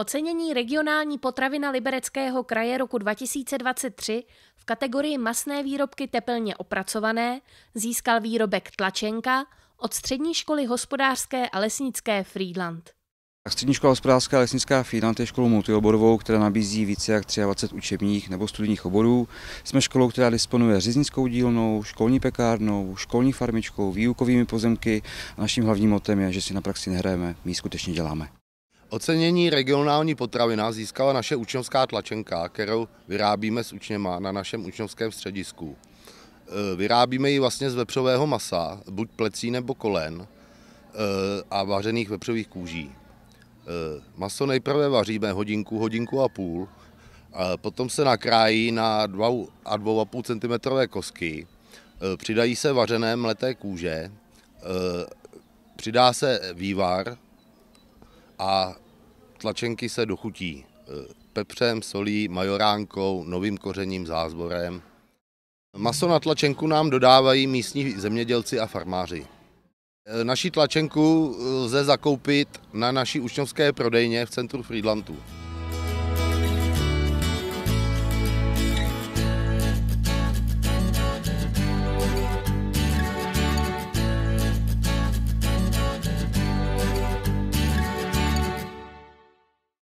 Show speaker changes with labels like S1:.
S1: Ocenění regionální potravina Libereckého kraje roku 2023 v kategorii masné výrobky tepelně opracované získal výrobek Tlačenka od Střední školy hospodářské a lesnické Friedland.
S2: Střední škola hospodářská a lesnická Friedland je školou multioborovou, která nabízí více jak 23 učebních nebo studijních oborů. Jsme školou, která disponuje řeznickou dílnou, školní pekárnou, školní farmičkou, výukovými pozemky. A naším hlavním motem je, že si na praxi nehrajeme, my skutečně děláme.
S3: Ocenění regionální potravina získala naše učňovská tlačenka, kterou vyrábíme s učněma na našem učňovském středisku. E, vyrábíme ji vlastně z vepřového masa, buď plecí nebo kolen e, a vařených vepřových kůží. E, maso nejprve vaříme hodinku, hodinku a půl, a potom se nakrájí na 2 a 2,5 cm kosky, přidají se vařené mleté kůže, přidá se vývar a Tlačenky se dochutí e, pepřem, solí, majoránkou, novým kořením, zázvorem. Maso na tlačenku nám dodávají místní zemědělci a farmáři. E, naši tlačenku lze zakoupit na naší učňovské prodejně v centru Friedlandu.